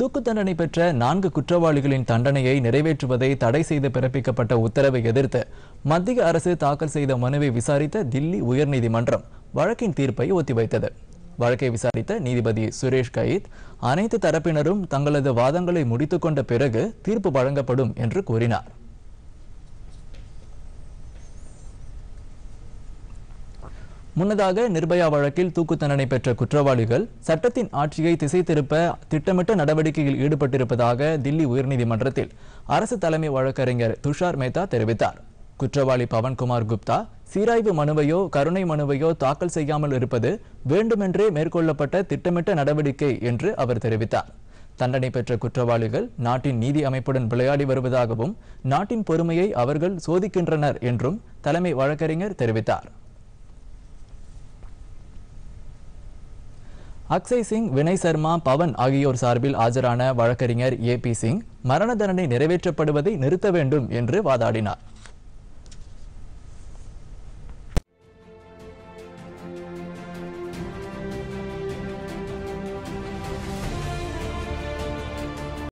தூக்கு தண்டனை பெற்ற நான்கு குற்றவாளிகளின் தண்டனையை நிறைவேற்றுவதை தடை செய்து பிறப்பிக்கப்பட்ட உத்தரவை எதிர்த்து மத்திய அரசு தாக்கல் செய்த மனுவை விசாரித்த தில்லி உயர்நீதிமன்றம் வழக்கின் தீர்ப்பை ஒத்திவைத்தது வழக்கை விசாரித்த நீதிபதி சுரேஷ் கயித் அனைத்து தரப்பினரும் தங்களது வாதங்களை முடித்துக்கொண்ட பிறகு தீர்ப்பு வழங்கப்படும் என்று கூறினார் முன்னதாக நிர்பயா வழக்கில் தூக்கு தண்டனை பெற்ற குற்றவாளிகள் சட்டத்தின் ஆட்சியை திசை திருப்ப திட்டமிட்ட நடவடிக்கையில் ஈடுபட்டிருப்பதாக தில்லி உயர்நீதிமன்றத்தில் அரசு தலைமை வழக்கறிஞர் துஷார் மேத்தா தெரிவித்தார் குற்றவாளி பவன்குமார் குப்தா சீராய்வு மனுவையோ கருணை மனுவையோ தாக்கல் செய்யாமல் இருப்பது வேண்டுமென்றே மேற்கொள்ளப்பட்ட திட்டமிட்ட நடவடிக்கை என்று அவர் தெரிவித்தார் தண்டனை பெற்ற குற்றவாளிகள் நாட்டின் நீதி அமைப்புடன் விளையாடி வருவதாகவும் நாட்டின் பொறுமையை அவர்கள் சோதிக்கின்றனர் என்றும் தலைமை வழக்கறிஞர் தெரிவித்தார் அக்ஷய் சிங் வினய் சர்மா பவன் ஆகியோர் சார்பில் ஆஜரான வழக்கறிஞர் ஏ பி சிங் மரண தண்டனை நிறைவேற்றப்படுவதை நிறுத்த வேண்டும் என்று வாதாடினார்